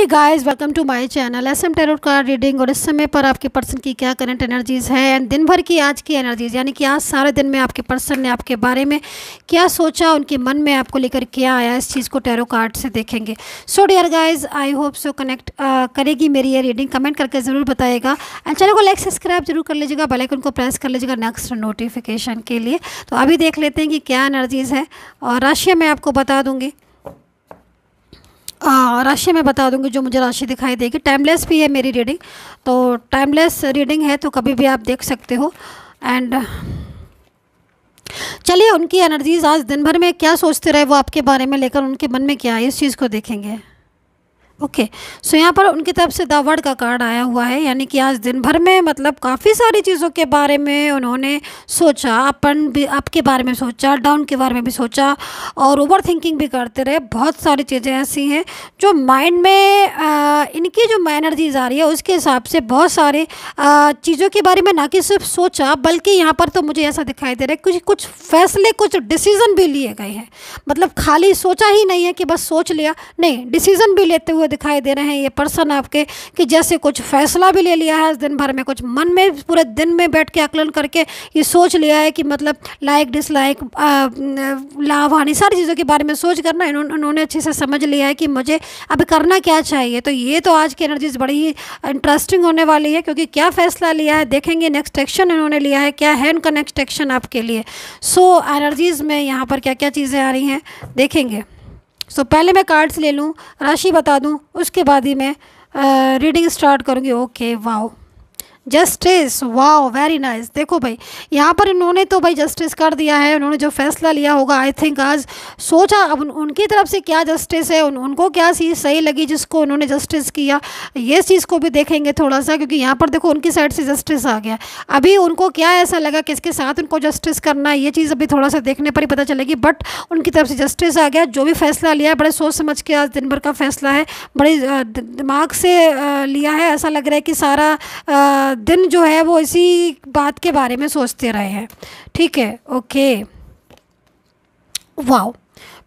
hey guys welcome to my channel S M tarot का reading और इस समय पर आपके पर्सन की क्या करंट एनर्जीज है एंड दिन भर की आज की एनर्जीज यानी कि आज सारे दिन में आपके पर्सन ने आपके बारे में क्या सोचा उनके मन में आपको लेकर क्या आया इस चीज़ को टेरो कार्ड से देखेंगे so dear guys I hope so connect करेगी मेरी ये रीडिंग कमेंट करके ज़रूर बताएगा एंड चैनल को लाइक सब्सक्राइब जरूर कर लीजिएगा बेलाइकन को प्रेस कर लीजिएगा नेक्स्ट नोटिफिकेशन के लिए तो अभी देख लेते हैं कि क्या एनर्जीज़ है और राशियाँ मैं आपको बता दूँगी राशि मैं बता दूंगी जो मुझे राशि दिखाई देगी टाइमलेस भी है मेरी रीडिंग तो टाइमलेस रीडिंग है तो कभी भी आप देख सकते हो एंड चलिए उनकी एनर्जीज आज दिन भर में क्या सोचते रहे वो आपके बारे में लेकर उनके मन में क्या है इस चीज़ को देखेंगे ओके सो यहाँ पर उनकी तरफ से दावड़ का कार्ड आया हुआ है यानी कि आज दिन भर में मतलब काफ़ी सारी चीज़ों के बारे में उन्होंने सोचा अपन भी आपके बारे में सोचा डाउन के बारे में भी सोचा और ओवर थिंकिंग भी करते रहे बहुत सारी चीज़ें ऐसी हैं जो माइंड में आ, इनकी जो एनर्जीज आ रही है उसके हिसाब से बहुत सारे चीज़ों के बारे में ना कि सिर्फ सोचा बल्कि यहाँ पर तो मुझे ऐसा दिखाई दे रहा है कुछ कुछ फैसले कुछ डिसीज़न भी लिए गए हैं मतलब खाली सोचा ही नहीं है कि बस सोच लिया नहीं डिसीज़न भी लेते हुए दिखाई दे रहे हैं ये पर्सन आपके कि जैसे कुछ फैसला भी ले लिया है दिन भर में कुछ मन में पूरे दिन में बैठ के आकलन करके ये सोच लिया है कि मतलब लाइक डिसलाइक लाभ हानि सारी चीज़ों के बारे में सोच करना उन्होंने अच्छे से समझ लिया है कि मुझे अब करना क्या चाहिए तो ये तो आज की एनर्जीज बड़ी ही इंटरेस्टिंग होने वाली है क्योंकि क्या फ़ैसला लिया है देखेंगे नेक्स्ट एक्शन इन्होंने लिया है क्या है उनका नेक्स्ट एक्शन आपके लिए सो so, एनर्जीज़ में यहाँ पर क्या क्या चीज़ें आ रही हैं देखेंगे सो पहले मैं कार्ड्स ले लूँ राशि बता दूँ उसके बाद ही मैं रीडिंग स्टार्ट करूँगी okay wow justice wow very nice देखो भाई यहाँ पर इन्होंने तो भाई जस्टिस कर दिया है उन्होंने जो फैसला लिया होगा आई थिंक आज सोचा अब उन, उनकी तरफ से क्या जस्टिस है उन, उनको क्या चीज़ सही लगी जिसको उन्होंने जस्टिस किया ये चीज़ को भी देखेंगे थोड़ा सा क्योंकि यहाँ पर देखो उनकी साइड से जस्टिस आ गया अभी उनको क्या ऐसा लगा किसके साथ उनको जस्टिस करना है ये चीज़ अभी थोड़ा सा देखने पर ही पता चलेगी बट उनकी तरफ से जस्टिस आ गया जो भी फैसला लिया बड़े सोच समझ के आज दिन भर का फैसला है बड़े दिमाग से लिया है ऐसा लग रहा है कि सारा दिन जो है वो इसी बात के बारे में सोचते रहे हैं ठीक है ओके वाह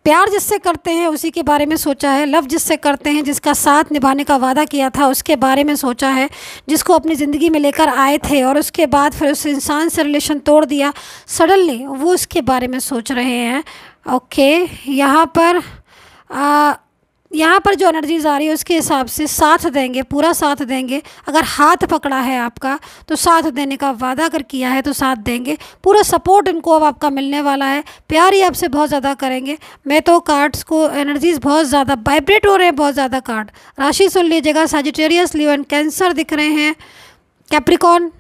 प्यार जिससे करते हैं उसी के बारे में सोचा है लव जिससे करते हैं जिसका साथ निभाने का वादा किया था उसके बारे में सोचा है जिसको अपनी ज़िंदगी में लेकर आए थे और उसके बाद फिर उस इंसान से रिलेशन तोड़ दिया सडनली वो उसके बारे में सोच रहे हैं ओके यहाँ पर आ, यहाँ पर जो एनर्जीज़ आ रही है उसके हिसाब से साथ देंगे पूरा साथ देंगे अगर हाथ पकड़ा है आपका तो साथ देने का वादा अगर किया है तो साथ देंगे पूरा सपोर्ट इनको अब आपका मिलने वाला है प्यार ही आपसे बहुत ज़्यादा करेंगे मैं तो कार्ड्स को एनर्जीज़ बहुत ज़्यादा वाइब्रेट हो रहे हैं बहुत ज़्यादा कार्ड राशि सुन लीजिएगा सजिटेरियस लिव एंड कैंसर दिख रहे हैं कैप्रिकॉन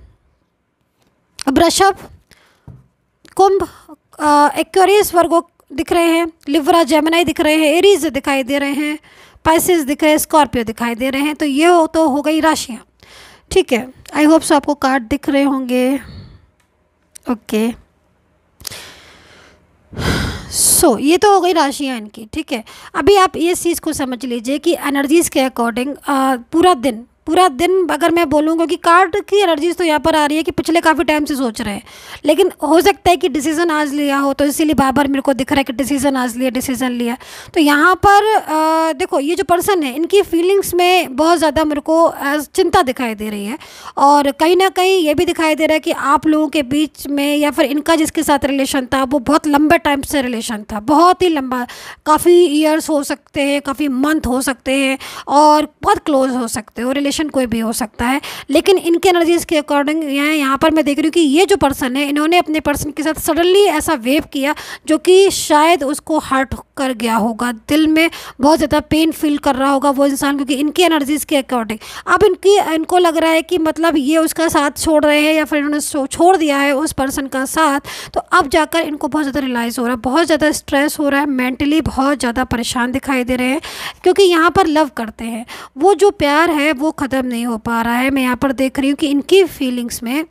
वृषभ कुंभ एक्वेरियस वर्गो दिख रहे हैं लिवरा जेमिनाई दिख रहे हैं एरीज दिखाई दे रहे हैं पाइसिस दिख रहे हैं स्कॉर्पियो दिखाई दे रहे हैं तो ये हो तो हो गई राशियाँ ठीक है आई होप सो आपको कार्ड दिख रहे होंगे ओके सो so, ये तो हो गई राशियाँ इनकी ठीक है अभी आप इस चीज़ को समझ लीजिए कि एनर्जीज़ के अकॉर्डिंग पूरा दिन पूरा दिन अगर मैं बोलूँगा कि कार्ड की एनर्जीज तो यहाँ पर आ रही है कि पिछले काफ़ी टाइम से सोच रहे हैं लेकिन हो सकता है कि डिसीज़न आज लिया हो तो इसीलिए बार बार मेरे को दिख रहा है कि डिसीज़न आज लिया डिसीज़न लिया तो यहाँ पर आ, देखो ये जो पर्सन है इनकी फीलिंग्स में बहुत ज़्यादा मेरे को चिंता दिखाई दे रही है और कहीं ना कहीं ये भी दिखाई दे रहा है कि आप लोगों के बीच में या फिर इनका जिसके साथ रिलेशन था वो बहुत लंबे टाइम से रिलेशन था बहुत ही लंबा काफ़ी ईयर्स हो सकते हैं काफ़ी मंथ हो सकते हैं और बहुत क्लोज हो सकते हो रिलेशन रिलेशन कोई भी हो सकता है लेकिन इनके एनर्जीज़ के अकॉर्डिंग यहाँ यहाँ पर मैं देख रही हूँ कि ये जो पर्सन है इन्होंने अपने पर्सन के साथ सडनली ऐसा वेव किया जो कि शायद उसको हर्ट कर गया होगा दिल में बहुत ज़्यादा पेन फील कर रहा होगा वो इंसान क्योंकि इनकी एनर्जीज़ के अकॉर्डिंग अब इनकी इनको लग रहा है कि मतलब ये उसका साथ छोड़ रहे हैं या फिर इन्होंने छोड़ दिया है उस पर्सन का साथ तो अब जाकर इनको बहुत ज़्यादा रिलाइज़ हो रहा है बहुत ज़्यादा स्ट्रेस हो रहा है मेंटली बहुत ज़्यादा परेशान दिखाई दे रहे हैं क्योंकि यहाँ पर लव करते हैं वो जो प्यार है वो ख़त्म नहीं हो पा रहा है मैं यहाँ पर देख रही हूँ कि इनकी फीलिंग्स में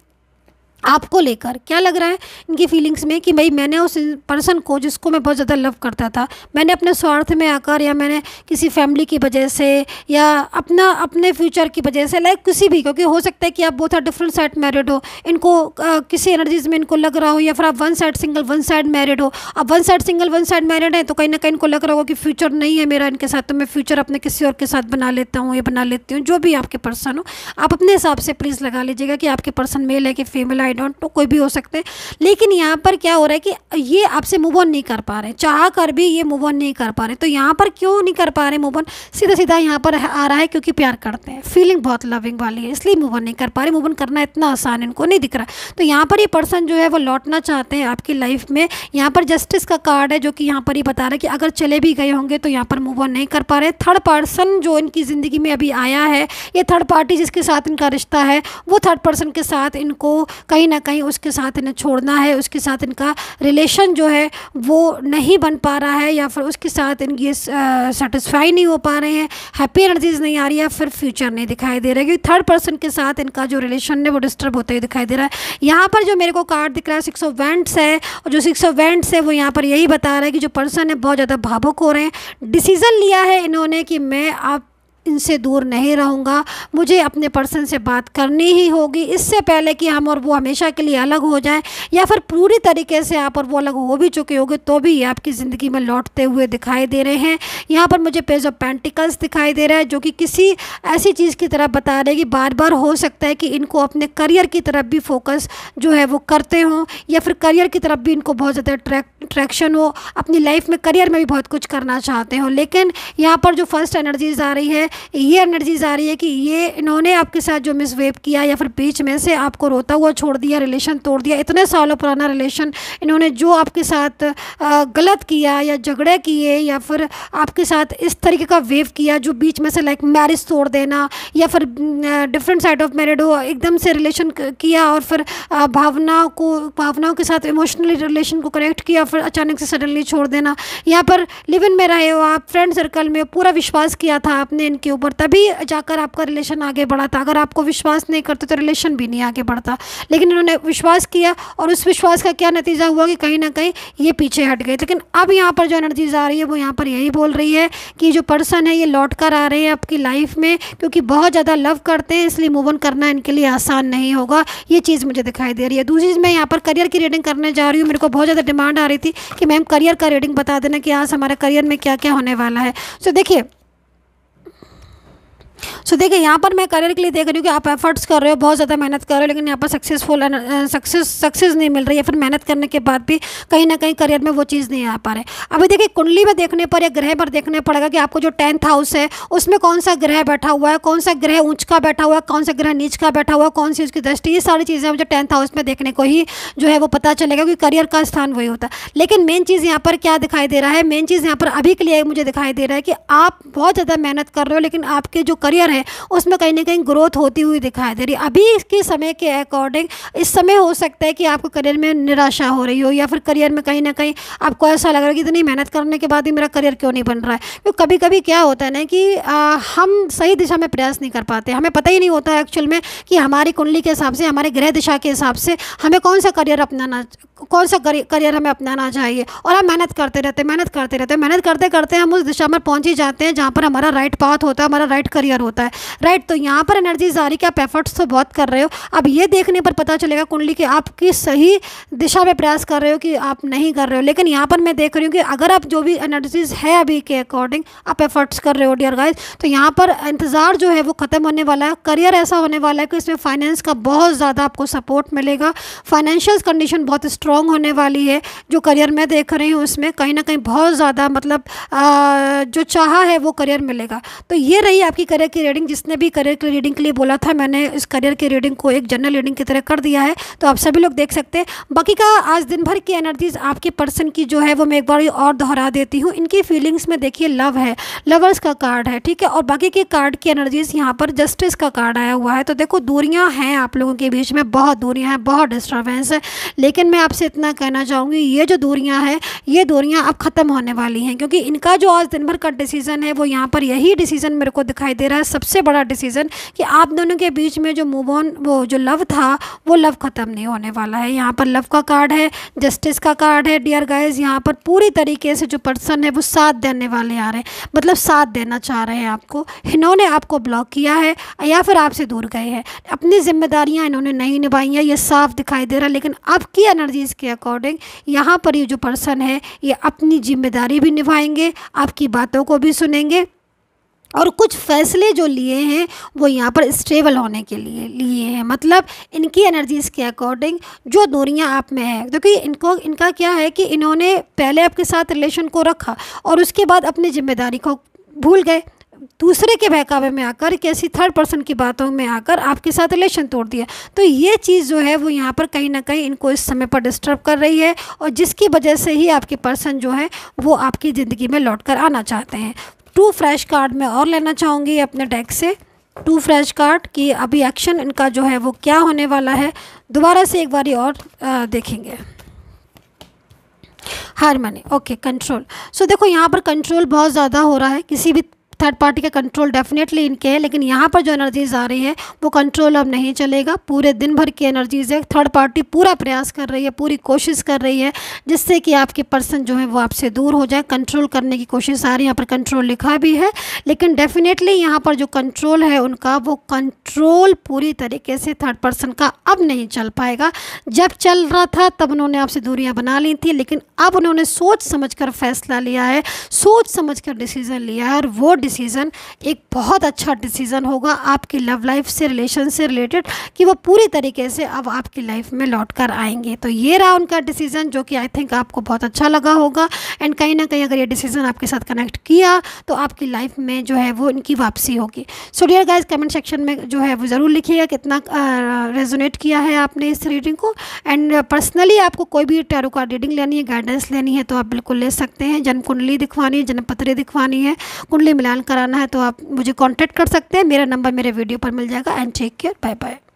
आपको लेकर क्या लग रहा है इनकी फीलिंग्स में कि भाई मैंने उस पर्सन को जिसको मैं बहुत ज़्यादा लव करता था मैंने अपने स्वार्थ में आकर या मैंने किसी फैमिली की वजह से या अपना अपने फ्यूचर की वजह से लाइक किसी भी क्योंकि हो सकता है कि आप बहुत डिफरेंट साइड मैरिड हो इनको आ, किसी एनर्जीज में इनको लग रहा हो या फिर आप one side single one side married हो आप one side single one side married हैं तो कहीं ना कहीं इनको लग रहा होगा कि फ्यूचर नहीं है मेरा इनके साथ तो मैं फ्यूचर अपने किसी और के साथ बना लेता हूँ या बना लेती हूँ जो भी आपके पर्सन हो आप अपने हिसाब से प्लीज़ लगा लीजिएगा कि आपके पर्सन मेल है कि फीमेल है आई डोंट नो कोई भी हो सकते हैं लेकिन यहाँ पर क्या हो रहा है कि ये आपसे मूव ऑन नहीं कर पा रहे चाह कर भी ये मूव ऑन नहीं कर पा रहे तो यहाँ पर क्यों नहीं कर पा रहे मूव ऑन सीधा सीधा यहाँ पर आ रहा है क्योंकि प्यार करते हैं फीलिंग बहुत लविंग वाली है इसलिए मूव ऑन नहीं कर पा रहे मूव ऑन करना इतना आसान इनको नहीं दिख रहा तो यहाँ पर ये पर्सन जो है वो लौटना चाहते हैं आपकी लाइफ में यहाँ पर जस्टिस का कार्ड है जो कि यहाँ पर ये बता रहा है कि अगर चले भी गए होंगे तो यहाँ पर मूव ऑन नहीं कर पा रहे थर्ड पर्सन जो इनकी ज़िंदगी में अभी आया है ये थर्ड पार्टी जिसके साथ इनका रिश्ता है वो थर्ड पर्सन के साथ इनको कहीं कहीं ना कहीं उसके साथ इन्हें छोड़ना है उसके साथ इनका रिलेशन जो है वो नहीं बन पा रहा है या फिर उसके साथ इनकी सेटिस्फाई नहीं हो पा रहे हैं हैप्पी एनर्जीज नहीं आ रही है फिर फ्यूचर नहीं दिखाई दे रहा है क्योंकि थर्ड पर्सन के साथ इनका जो रिलेशन है वो डिस्टर्ब होते हुए दिखाई दे रहा है यहाँ पर जो मेरे को कार्ड दिख रहा है सिक्स ऑफ वेंट्स है और जो सिक्स ऑफ वेंट्स है वो यहाँ पर यही बता रहा है कि जो पर्सन है बहुत ज़्यादा भावुक हो रहे हैं डिसीज़न लिया है इन्होंने कि मैं आप इनसे दूर नहीं रहूँगा मुझे अपने पर्सन से बात करनी ही होगी इससे पहले कि हम और वो हमेशा के लिए अलग हो जाए या फिर पूरी तरीके से आप और वो अलग हो भी चुके होंगे तो भी ये आपकी ज़िंदगी में लौटते हुए दिखाई दे रहे हैं यहाँ पर मुझे पेज ऑफ पेंटिकल्स दिखाई दे रहा है जो कि किसी ऐसी चीज़ की तरफ बता रहे कि बार बार हो सकता है कि इनको अपने करियर की तरफ भी फोकस जो है वो करते हों या फिर करियर की तरफ भी इनको बहुत ज़्यादा अट्रैक्ट अट्रैक्शन हो अपनी लाइफ में करियर में भी बहुत कुछ करना चाहते हो लेकिन यहाँ पर जो फर्स्ट एनर्जीज आ रही है ये एनर्जीज आ रही है कि ये इन्होंने आपके साथ जो मिसवेव किया या फिर बीच में से आपको रोता हुआ छोड़ दिया रिलेशन तोड़ दिया इतने सालों पुराना रिलेशन इन्होंने जो आपके साथ गलत किया या झगड़े किए या फिर आपके साथ इस तरीके का वेव किया जो बीच में से लाइक मैरिज तोड़ देना या फिर डिफरेंट साइड ऑफ मैरिड हो एकदम से रिलेशन किया और फिर भावनाओं को भावनाओं के साथ इमोशनली रिलेशन को कनेक्ट किया फिर अचानक से सडनली छोड़ देना यहाँ पर लिव इन में रहे हो आप फ्रेंड सर्कल में पूरा विश्वास किया था आपने इनके ऊपर तभी जाकर आपका रिलेशन आगे बढ़ा था अगर आपको विश्वास नहीं करते तो रिलेशन भी नहीं आगे बढ़ता लेकिन इन्होंने विश्वास किया और उस विश्वास का क्या नतीजा हुआ कि कहीं ना कहीं ये पीछे हट गए लेकिन अब यहाँ पर जो एनर्जीज आ रही है वो यहाँ पर यही बोल रही है कि जो पर्सन है ये लौट कर आ रहे हैं आपकी लाइफ में क्योंकि बहुत ज़्यादा लव करते हैं इसलिए मूव ऑन करना इनके लिए आसान नहीं होगा ये चीज़ मुझे दिखाई दे रही है दूसरी चीज़ मैं यहाँ पर करियर की रीडिंग करने जा रही हूँ मेरे को बहुत ज़्यादा डिमांड आ रही थी कि मैम करियर का रीडिंग बता देना कि आज हमारा करियर में क्या क्या होने वाला है सो so, देखिए सो देखिए यहाँ पर मैं करियर के लिए देख रही हूँ कि आप एफर्ट्स कर रहे हो बहुत ज़्यादा मेहनत कर रहे हो लेकिन यहाँ पर सक्सेसफुल सक्सेस सक्सेस नहीं मिल रही है फिर मेहनत करने के बाद भी कहीं ना कहीं करियर में वो चीज़ नहीं आ पा रहे अभी देखिए कुंडली में देखने पर या ग्रह पर देखने पड़ेगा कि आपको जो टेंथ हाउस है उसमें कौन सा ग्रह बैठा हुआ है कौन सा ग्रह ऊंच का बैठा हुआ है कौन सा ग्रह नीच का बैठा हुआ है कौन सी उसकी दृष्टि ये सारी चीज़ें मुझे टेंथ हाउस में देखने को ही जो है वो पता चलेगा क्योंकि करियर का स्थान वही होता है लेकिन मेन चीज़ यहाँ पर क्या दिखाई दे रहा है मेन चीज़ यहाँ पर अभी के लिए मुझे दिखाई दे रहा है कि आप बहुत ज़्यादा मेहनत कर रहे हो लेकिन आपके जो करियर है उसमें कहीं ना कहीं ग्रोथ होती हुई दिखाई दे रही है अभी इसके समय के अकॉर्डिंग इस समय हो सकता है कि आपको करियर में निराशा हो रही हो या फिर करियर में कहीं ना कहीं आपको ऐसा लग रहा है कि इतनी मेहनत करने के बाद ही मेरा करियर क्यों नहीं बन रहा है क्योंकि कभी कभी क्या होता है ना कि आ, हम सही दिशा में प्रयास नहीं कर पाते हमें पता ही नहीं होता एक्चुअल में कि हमारी कुंडली के हिसाब से हमारे गृह दिशा के हिसाब से हमें कौन सा करियर अपनाना कौन सा करियर हमें अपनाना चाहिए और हम मेहनत करते रहते मेहनत करते रहते मेहनत करते करते हम उस दिशा में पहुंच ही जाते हैं जहाँ पर हमारा राइट पाथ होता है हमारा राइट करियर होता है होता है राइट तो यहाँ पर एनर्जी आ रही कि आप एफर्ट्स तो बहुत कर रहे हो अब ये देखने पर पता चलेगा कुंडली कि आप किस सही दिशा में प्रयास कर रहे हो कि आप नहीं कर रहे हो लेकिन यहाँ पर मैं देख रही हूँ कि अगर आप जो भी एनर्जीज है अभी के अकॉर्डिंग आप एफर्ट्स कर रहे हो डियर गाइज तो यहाँ पर इंतज़ार जो है वो ख़त्म होने वाला है करियर ऐसा होने वाला है कि इसमें फाइनेंस का बहुत ज़्यादा आपको सपोर्ट मिलेगा फाइनेंशियल कंडीशन बहुत स्ट्रॉन्ग होने वाली है जो करियर मैं देख रही हूँ उसमें कहीं ना कहीं बहुत ज़्यादा मतलब आ, जो चाह है वो करियर मिलेगा तो ये रही आपकी करियर की रीडिंग जिसने भी करियर की रीडिंग के लिए बोला था मैंने इस करियर की रीडिंग को एक जनरल रीडिंग की तरह कर दिया है तो आप सभी लोग देख सकते हैं बाकी का आज दिन भर की एनर्जीज आपके पर्सन की जो है वो मैं एक बार और दोहरा देती हूँ इनकी फीलिंग्स में देखिए लव है लवर्स का कार्ड है ठीक है और बाकी के कार्ड की एनर्जीज यहाँ पर जस्टिस का कार्ड आया हुआ है तो देखो दूरियाँ हैं आप लोगों के बीच में बहुत दूरियाँ हैं बहुत डिस्टर्बेंस है लेकिन मैं आपसे इतना कहना चाहूँगी ये जो दूरियाँ हैं ये दूरियाँ अब ख़त्म होने वाली हैं क्योंकि इनका जो आज दिन भर का डिसीज़न है वो यहाँ पर यही डिसीज़न मेरे को दिखाई दे रहा है सबसे बड़ा डिसीज़न कि आप दोनों के बीच में जो मूव ऑन वो जो लव था वो लव ख़त्म नहीं होने वाला है यहाँ पर लव का कार्ड है जस्टिस का कार्ड है डियर गाइज यहाँ पर पूरी तरीके से जो पर्सन है वो साथ देने वाले आ रहे हैं मतलब साथ देना चाह रहे हैं आपको इन्होंने आपको ब्लॉक किया है या फिर आपसे दूर गए हैं अपनी जिम्मेदारियाँ इन्होंने नहीं निभाई हैं ये साफ दिखाई दे रहा है लेकिन आपकी एनर्जीज़ के अकॉर्डिंग यहाँ पर ये जो पर्सन है ये अपनी जिम्मेदारी भी निभाएंगे आपकी बातों को भी सुनेंगे और कुछ फैसले जो लिए हैं वो यहाँ पर स्टेबल होने के लिए लिए हैं मतलब इनकी एनर्जीज़ के अकॉर्डिंग जो दूरियाँ आप में है क्योंकि तो इनको इनका क्या है कि इन्होंने पहले आपके साथ रिलेशन को रखा और उसके बाद अपनी जिम्मेदारी को भूल गए दूसरे के बहकावे में आकर कैसी थर्ड पर्सन की बातों में आकर आपके साथ रिलेशन तोड़ दिया तो ये चीज़ जो है वो यहाँ पर कहीं ना कहीं इनको इस समय पर डिस्टर्ब कर रही है और जिसकी वजह से ही आपके पर्सन जो है वो आपकी ज़िंदगी में लौट कर आना चाहते हैं टू फ्रेश कार्ड में और लेना चाहूँगी अपने डेक से टू फ्रेश कार्ड की अभी एक्शन इनका जो है वो क्या होने वाला है दोबारा से एक बारी और आ, देखेंगे मनी ओके कंट्रोल सो देखो यहाँ पर कंट्रोल बहुत ज़्यादा हो रहा है किसी भी थर्ड पार्टी का कंट्रोल डेफिनेटली इनके है लेकिन यहाँ पर जो एनर्जीज आ रही है वो कंट्रोल अब नहीं चलेगा पूरे दिन भर की एनर्जीज है थर्ड पार्टी पूरा प्रयास कर रही है पूरी कोशिश कर रही है जिससे कि आपके पर्सन जो है वो आपसे दूर हो जाए कंट्रोल करने की कोशिश आ रही है यहाँ पर कंट्रोल लिखा भी है लेकिन डेफिनेटली यहाँ पर जो कंट्रोल है उनका वो कंट्रोल पूरी तरीके से थर्ड पर्सन का अब नहीं चल पाएगा जब चल रहा था तब उन्होंने आपसे दूरियाँ बना ली थी लेकिन अब उन्होंने सोच समझ कर फैसला लिया है सोच समझ कर डिसीज़न लिया है और वो डिसीज़न एक बहुत अच्छा डिसीज़न होगा आपकी लव लाइफ से रिलेशन से रिलेटेड कि वो पूरी तरीके से अब आपकी लाइफ में लौट कर आएंगे तो ये रहा उनका डिसीज़न जो कि आई थिंक आपको बहुत अच्छा लगा होगा एंड कहीं ना कहीं अगर ये डिसीज़न आपके साथ कनेक्ट किया तो आपकी लाइफ में जो है वो इनकी वापसी होगी so dear guys comment section में जो है वो ज़रूर लिखिएगा कितना रेजोनेट किया है आपने इस रीडिंग को एंड पर्सनली आपको कोई भी टैरो का रीडिंग लेनी है गाइडेंस लेनी है तो आप बिल्कुल ले सकते हैं जन्म कुंडली दिखवानी है जन्म पत्री दिखवानी है कुंडली मिलान कराना है तो आप मुझे कॉन्टैक्ट कर सकते हैं मेरा नंबर मेरे वीडियो पर मिल जाएगा and check care bye bye